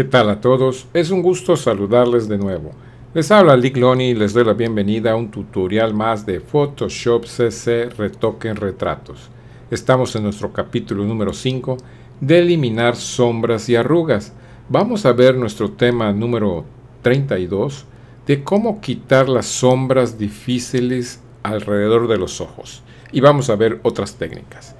¿Qué tal a todos? Es un gusto saludarles de nuevo. Les habla Lick y les doy la bienvenida a un tutorial más de Photoshop CC Retoque en Retratos. Estamos en nuestro capítulo número 5 de eliminar sombras y arrugas. Vamos a ver nuestro tema número 32 de cómo quitar las sombras difíciles alrededor de los ojos. Y vamos a ver otras técnicas.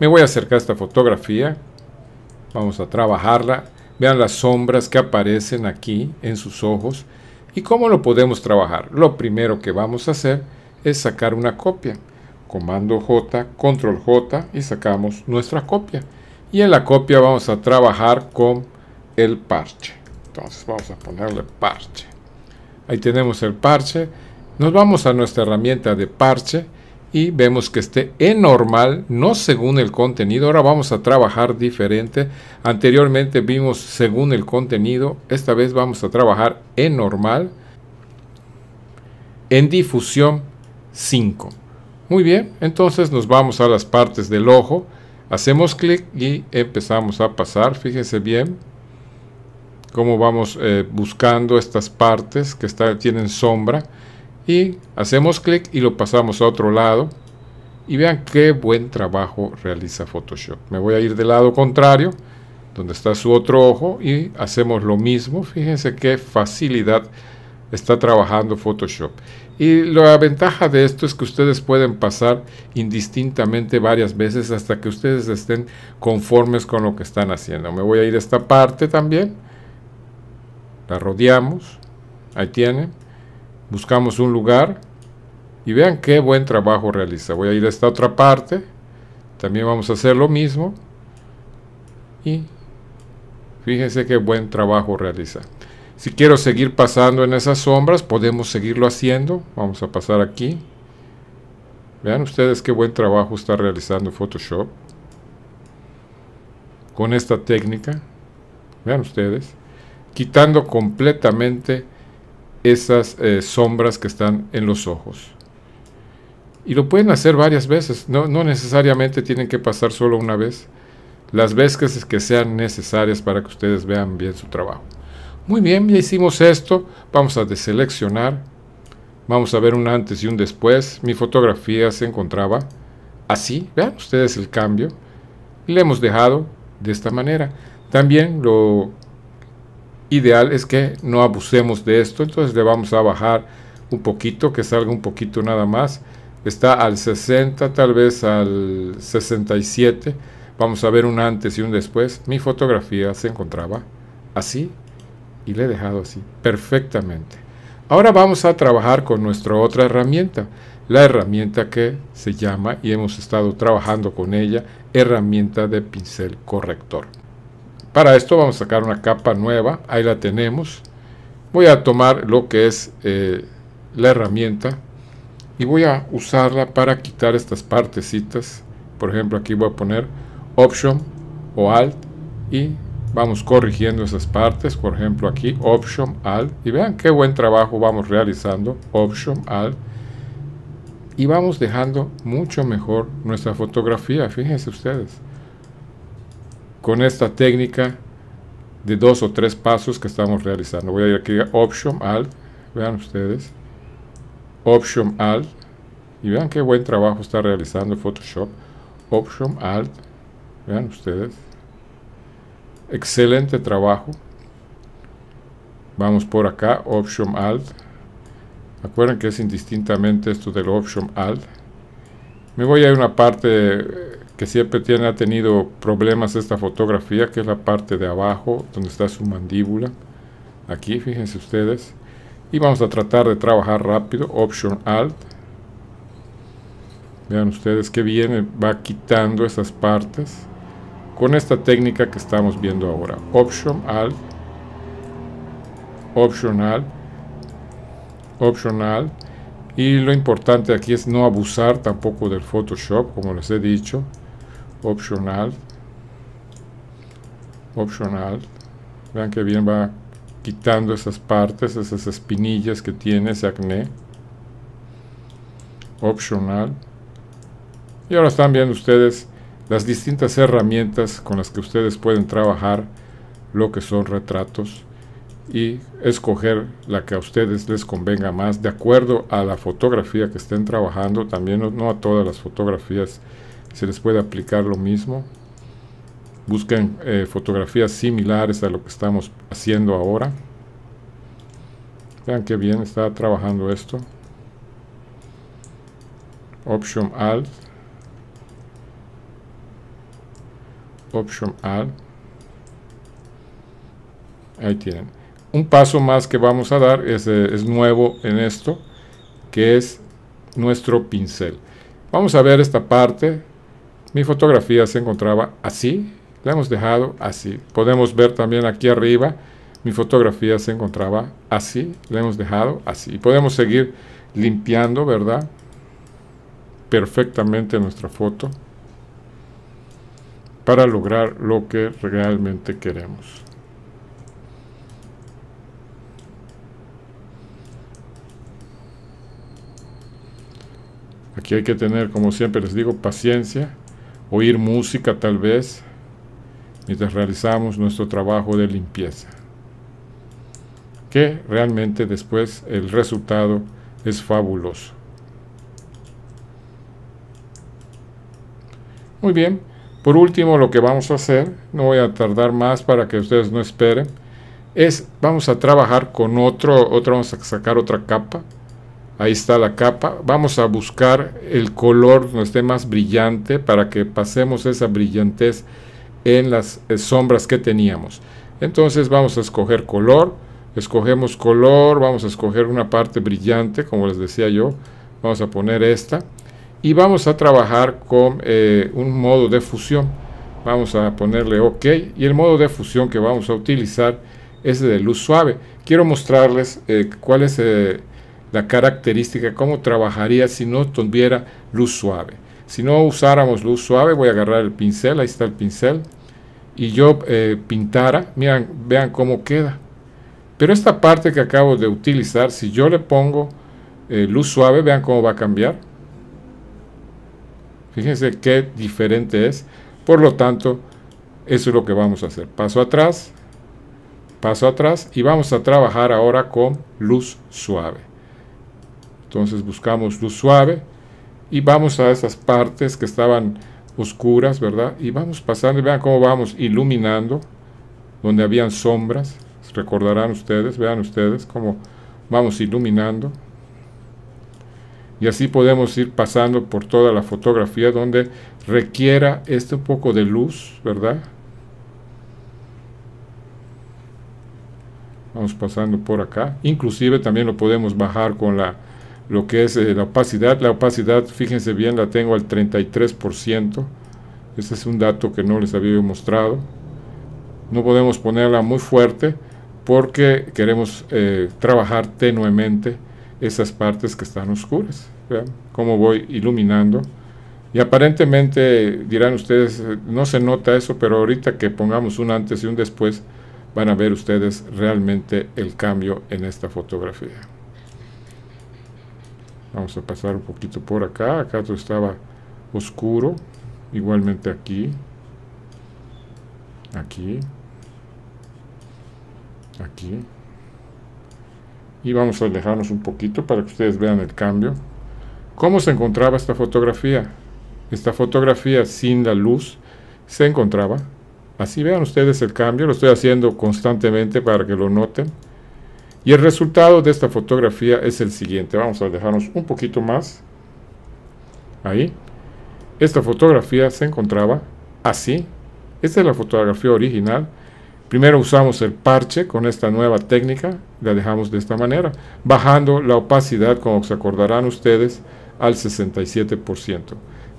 Me voy a acercar a esta fotografía. Vamos a trabajarla Vean las sombras que aparecen aquí en sus ojos. ¿Y cómo lo podemos trabajar? Lo primero que vamos a hacer es sacar una copia. Comando J, Control J y sacamos nuestra copia. Y en la copia vamos a trabajar con el parche. Entonces vamos a ponerle parche. Ahí tenemos el parche. Nos vamos a nuestra herramienta de parche y vemos que esté en normal, no según el contenido. Ahora vamos a trabajar diferente. Anteriormente vimos según el contenido, esta vez vamos a trabajar en normal, en difusión 5. Muy bien, entonces nos vamos a las partes del ojo, hacemos clic y empezamos a pasar, fíjense bien cómo vamos eh, buscando estas partes que tienen sombra y hacemos clic y lo pasamos a otro lado y vean qué buen trabajo realiza Photoshop me voy a ir del lado contrario donde está su otro ojo y hacemos lo mismo fíjense qué facilidad está trabajando Photoshop y la ventaja de esto es que ustedes pueden pasar indistintamente varias veces hasta que ustedes estén conformes con lo que están haciendo me voy a ir a esta parte también la rodeamos ahí tiene buscamos un lugar y vean qué buen trabajo realiza. Voy a ir a esta otra parte, también vamos a hacer lo mismo y fíjense qué buen trabajo realiza. Si quiero seguir pasando en esas sombras, podemos seguirlo haciendo. Vamos a pasar aquí. Vean ustedes qué buen trabajo está realizando Photoshop con esta técnica. Vean ustedes, quitando completamente esas eh, sombras que están en los ojos. Y lo pueden hacer varias veces, no, no necesariamente tienen que pasar solo una vez, las veces que sean necesarias para que ustedes vean bien su trabajo. Muy bien, ya hicimos esto, vamos a deseleccionar, vamos a ver un antes y un después, mi fotografía se encontraba así, vean ustedes el cambio, y le hemos dejado de esta manera. También lo ideal es que no abusemos de esto, entonces le vamos a bajar un poquito, que salga un poquito nada más. Está al 60, tal vez al 67. Vamos a ver un antes y un después. Mi fotografía se encontraba así y le he dejado así, perfectamente. Ahora vamos a trabajar con nuestra otra herramienta, la herramienta que se llama, y hemos estado trabajando con ella, herramienta de pincel corrector. Para esto vamos a sacar una capa nueva, ahí la tenemos. Voy a tomar lo que es eh, la herramienta y voy a usarla para quitar estas partecitas. Por ejemplo, aquí voy a poner Option o Alt y vamos corrigiendo esas partes. Por ejemplo, aquí Option Alt y vean qué buen trabajo vamos realizando. Option Alt y vamos dejando mucho mejor nuestra fotografía, fíjense ustedes con esta técnica de dos o tres pasos que estamos realizando. Voy a ir aquí a Option Alt, vean ustedes, Option Alt, y vean qué buen trabajo está realizando Photoshop. Option Alt, vean ustedes, excelente trabajo. Vamos por acá, Option Alt. Acuerden que es indistintamente esto del Option Alt. Me voy a una parte que siempre tiene, ha tenido problemas esta fotografía, que es la parte de abajo, donde está su mandíbula. Aquí, fíjense ustedes. Y vamos a tratar de trabajar rápido, Option Alt. Vean ustedes que viene, va quitando esas partes con esta técnica que estamos viendo ahora. Option Alt. Option Alt. Option Alt. Y lo importante aquí es no abusar tampoco del Photoshop, como les he dicho opcional opcional Vean que bien va quitando esas partes, esas espinillas que tiene ese acné. opcional Y ahora están viendo ustedes las distintas herramientas con las que ustedes pueden trabajar lo que son retratos y escoger la que a ustedes les convenga más de acuerdo a la fotografía que estén trabajando. También no a todas las fotografías se les puede aplicar lo mismo. Busquen eh, fotografías similares a lo que estamos haciendo ahora. Vean qué bien está trabajando esto. Option Alt. Option Alt. Ahí tienen. Un paso más que vamos a dar es eh, nuevo en esto, que es nuestro pincel. Vamos a ver esta parte mi fotografía se encontraba así, la hemos dejado así. Podemos ver también aquí arriba, mi fotografía se encontraba así, la hemos dejado así. Podemos seguir limpiando, ¿verdad? Perfectamente nuestra foto para lograr lo que realmente queremos. Aquí hay que tener, como siempre les digo, paciencia oír música tal vez, mientras realizamos nuestro trabajo de limpieza. Que realmente después el resultado es fabuloso. Muy bien, por último lo que vamos a hacer, no voy a tardar más para que ustedes no esperen, es vamos a trabajar con otro, otra vamos a sacar otra capa Ahí está la capa. Vamos a buscar el color donde esté más brillante para que pasemos esa brillantez en las eh, sombras que teníamos. Entonces vamos a escoger color. Escogemos color. Vamos a escoger una parte brillante, como les decía yo. Vamos a poner esta. Y vamos a trabajar con eh, un modo de fusión. Vamos a ponerle OK. Y el modo de fusión que vamos a utilizar es de luz suave. Quiero mostrarles eh, cuál es... el la característica, cómo trabajaría si no tuviera luz suave. Si no usáramos luz suave, voy a agarrar el pincel, ahí está el pincel, y yo eh, pintara, miren, vean cómo queda. Pero esta parte que acabo de utilizar, si yo le pongo eh, luz suave, vean cómo va a cambiar. Fíjense qué diferente es. Por lo tanto, eso es lo que vamos a hacer. Paso atrás, paso atrás y vamos a trabajar ahora con luz suave. Entonces buscamos luz suave y vamos a esas partes que estaban oscuras, ¿verdad? Y vamos pasando, y vean cómo vamos iluminando donde habían sombras, recordarán ustedes, vean ustedes cómo vamos iluminando. Y así podemos ir pasando por toda la fotografía donde requiera este poco de luz, ¿verdad? Vamos pasando por acá. Inclusive también lo podemos bajar con la lo que es eh, la opacidad. La opacidad, fíjense bien, la tengo al 33%. Este es un dato que no les había mostrado. No podemos ponerla muy fuerte porque queremos eh, trabajar tenuemente esas partes que están oscuras. ¿vean? Cómo voy iluminando. Y aparentemente dirán ustedes, eh, no se nota eso, pero ahorita que pongamos un antes y un después, van a ver ustedes realmente el cambio en esta fotografía vamos a pasar un poquito por acá acá todo estaba oscuro igualmente aquí aquí aquí y vamos a alejarnos un poquito para que ustedes vean el cambio ¿cómo se encontraba esta fotografía? esta fotografía sin la luz se encontraba así vean ustedes el cambio lo estoy haciendo constantemente para que lo noten y el resultado de esta fotografía es el siguiente. Vamos a dejarnos un poquito más. Ahí. Esta fotografía se encontraba así. Esta es la fotografía original. Primero usamos el parche con esta nueva técnica. La dejamos de esta manera. Bajando la opacidad, como se acordarán ustedes, al 67%.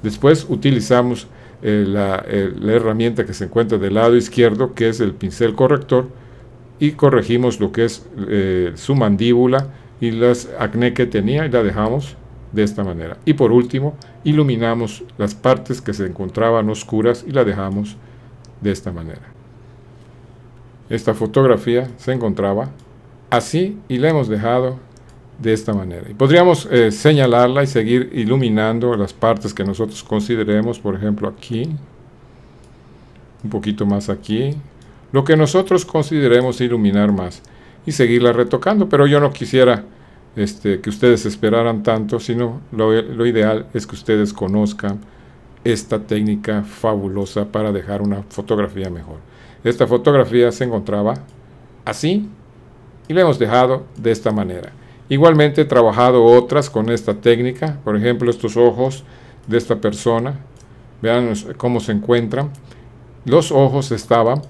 Después utilizamos eh, eh, la herramienta que se encuentra del lado izquierdo, que es el pincel corrector y corregimos lo que es eh, su mandíbula y las acné que tenía y la dejamos de esta manera. Y por último, iluminamos las partes que se encontraban oscuras y la dejamos de esta manera. Esta fotografía se encontraba así y la hemos dejado de esta manera. Y podríamos eh, señalarla y seguir iluminando las partes que nosotros consideremos, por ejemplo aquí, un poquito más aquí, lo que nosotros consideremos iluminar más y seguirla retocando. Pero yo no quisiera este, que ustedes esperaran tanto, sino lo, lo ideal es que ustedes conozcan esta técnica fabulosa para dejar una fotografía mejor. Esta fotografía se encontraba así y la hemos dejado de esta manera. Igualmente he trabajado otras con esta técnica, por ejemplo estos ojos de esta persona, vean cómo se encuentran. Los ojos estaban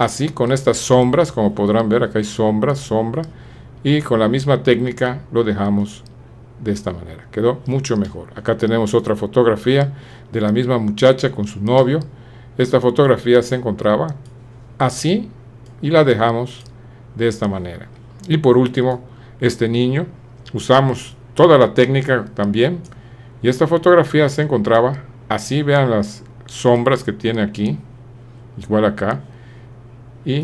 así con estas sombras, como podrán ver, acá hay sombra, sombra, y con la misma técnica lo dejamos de esta manera. Quedó mucho mejor. Acá tenemos otra fotografía de la misma muchacha con su novio. Esta fotografía se encontraba así y la dejamos de esta manera. Y por último, este niño, usamos toda la técnica también. Y esta fotografía se encontraba así, vean las sombras que tiene aquí, igual acá y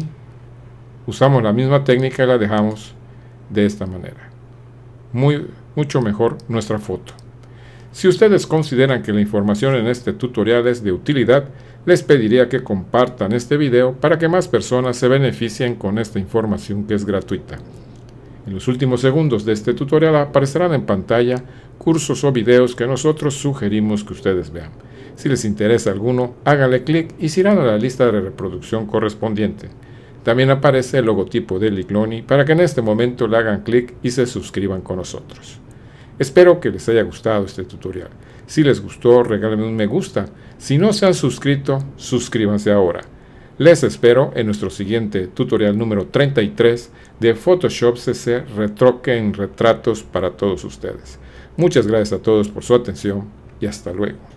usamos la misma técnica y la dejamos de esta manera. Muy, mucho mejor nuestra foto. Si ustedes consideran que la información en este tutorial es de utilidad, les pediría que compartan este video para que más personas se beneficien con esta información que es gratuita. En los últimos segundos de este tutorial aparecerán en pantalla cursos o videos que nosotros sugerimos que ustedes vean. Si les interesa alguno, háganle clic y se irán a la lista de reproducción correspondiente. También aparece el logotipo de Ligloni para que en este momento le hagan clic y se suscriban con nosotros. Espero que les haya gustado este tutorial. Si les gustó, regálenme un me gusta. Si no se han suscrito, suscríbanse ahora. Les espero en nuestro siguiente tutorial número 33 de Photoshop CC Retroque en Retratos para todos ustedes. Muchas gracias a todos por su atención y hasta luego.